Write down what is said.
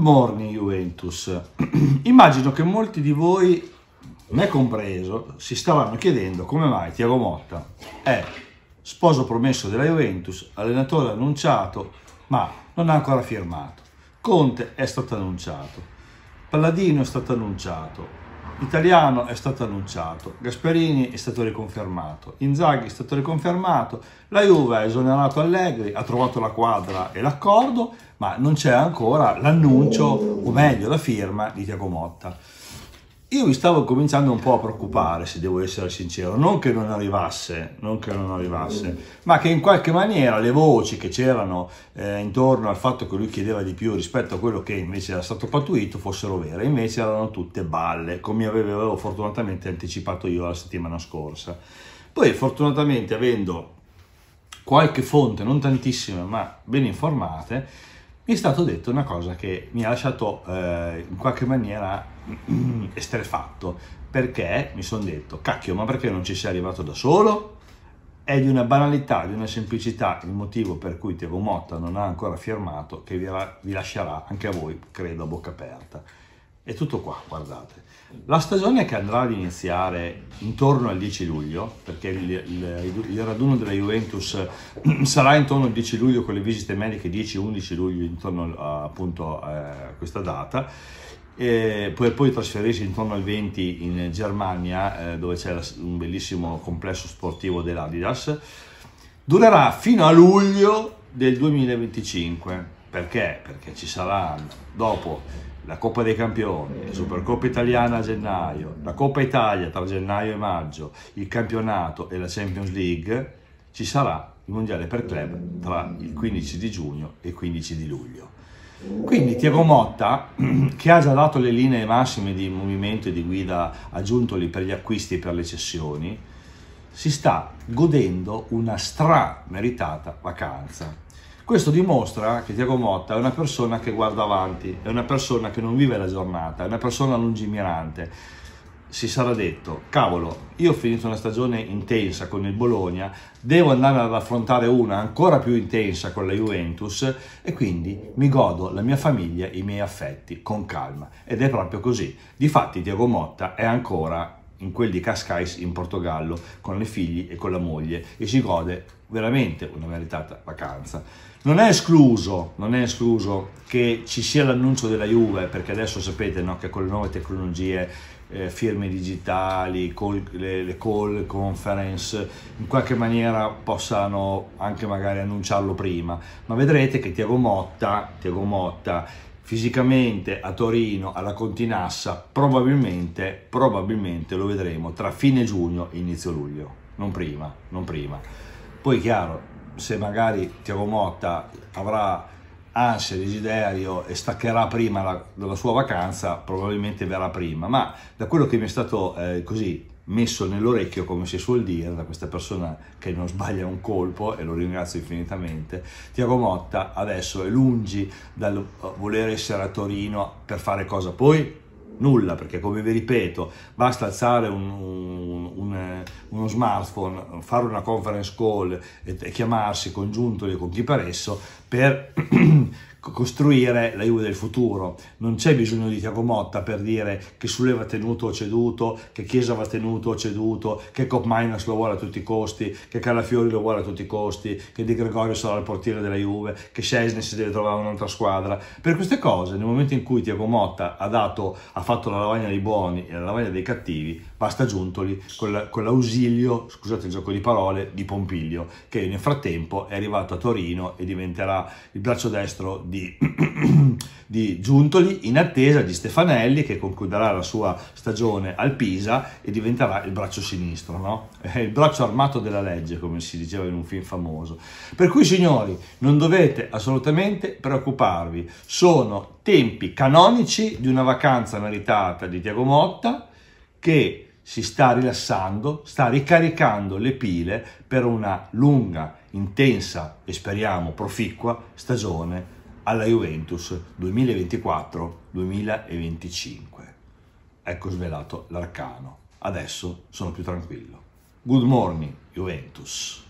morning Juventus. Immagino che molti di voi, me compreso, si stavano chiedendo come mai Tiago Motta è sposo promesso della Juventus, allenatore annunciato, ma non ha ancora firmato. Conte è stato annunciato, Palladino è stato annunciato, Italiano è stato annunciato, Gasperini è stato riconfermato, Inzaghi è stato riconfermato, la Juve ha esonerato Allegri, ha trovato la quadra e l'accordo, ma non c'è ancora l'annuncio, o meglio la firma di Tiago Motta io mi stavo cominciando un po' a preoccupare, se devo essere sincero, non che non arrivasse, non che non arrivasse ma che in qualche maniera le voci che c'erano eh, intorno al fatto che lui chiedeva di più rispetto a quello che invece era stato patuito fossero vere, invece erano tutte balle, come avevo fortunatamente anticipato io la settimana scorsa. Poi fortunatamente avendo qualche fonte, non tantissime, ma ben informate, mi è stato detto una cosa che mi ha lasciato eh, in qualche maniera estrefatto, perché mi sono detto, cacchio, ma perché non ci sei arrivato da solo? È di una banalità, di una semplicità il motivo per cui Tevo Motta non ha ancora firmato che vi, vi lascerà anche a voi, credo, a bocca aperta è tutto qua, guardate. La stagione che andrà ad iniziare intorno al 10 luglio, perché il, il, il raduno della Juventus sarà intorno al 10 luglio con le visite mediche 10-11 luglio, intorno a, appunto a eh, questa data, e poi, poi trasferirsi intorno al 20 in Germania, eh, dove c'è un bellissimo complesso sportivo dell'Adidas, durerà fino a luglio del 2025. Perché? Perché ci saranno dopo la Coppa dei Campioni, la Supercoppa Italiana a gennaio, la Coppa Italia tra gennaio e maggio, il campionato e la Champions League, ci sarà il Mondiale per Club tra il 15 di giugno e il 15 di luglio. Quindi Tiago Motta, che ha già dato le linee massime di movimento e di guida a Giuntoli per gli acquisti e per le cessioni, si sta godendo una stra meritata vacanza questo dimostra che Tiago Motta è una persona che guarda avanti, è una persona che non vive la giornata, è una persona lungimirante. Si sarà detto, cavolo, io ho finito una stagione intensa con il Bologna, devo andare ad affrontare una ancora più intensa con la Juventus e quindi mi godo la mia famiglia, i miei affetti con calma. Ed è proprio così. Difatti Tiago Motta è ancora in quel di Cascais in Portogallo con le figlie e con la moglie e si gode veramente una meritata vacanza. Non è escluso, non è escluso che ci sia l'annuncio della Juve, perché adesso sapete no, che con le nuove tecnologie, eh, firme digitali, call, le, le call, conference, in qualche maniera possano anche magari annunciarlo prima, ma vedrete che Tiago Motta, Tiago Motta fisicamente a Torino, alla Continassa, probabilmente, probabilmente lo vedremo tra fine giugno e inizio luglio, non prima, non prima. Poi chiaro, se magari Tiago Motta avrà ansia, desiderio e staccherà prima la, dalla sua vacanza, probabilmente verrà prima, ma da quello che mi è stato eh, così messo nell'orecchio, come si suol dire, da questa persona che non sbaglia un colpo, e lo ringrazio infinitamente, Tiago Motta adesso è lungi dal eh, voler essere a Torino per fare cosa poi? Nulla, perché come vi ripeto, basta alzare un, un, un, eh, uno smartphone, fare una conference call e, e chiamarsi congiuntoli con chi per esso per costruire la Juve del futuro. Non c'è bisogno di Tiago Motta per dire che Sule va tenuto o ceduto, che Chiesa va tenuto o ceduto, che Cop Minus lo vuole a tutti i costi, che Calafiori lo vuole a tutti i costi, che Di Gregorio sarà il portiere della Juve, che Scesni si deve trovare un'altra squadra. Per queste cose, nel momento in cui Tiago Motta ha, dato, ha fatto la lavagna dei buoni e la lavagna dei cattivi, basta Giuntoli con l'ausilio, scusate il gioco di parole, di Pompiglio, che nel frattempo è arrivato a Torino e diventerà il braccio destro di, di, Giuntoli in attesa di Stefanelli che concluderà la sua stagione al Pisa e diventerà il braccio sinistro, no? il braccio armato della legge come si diceva in un film famoso. Per cui signori non dovete assolutamente preoccuparvi, sono tempi canonici di una vacanza meritata di Tiago Motta che si sta rilassando, sta ricaricando le pile per una lunga, intensa e speriamo proficua stagione alla Juventus 2024-2025. Ecco svelato l'arcano. Adesso sono più tranquillo. Good morning, Juventus.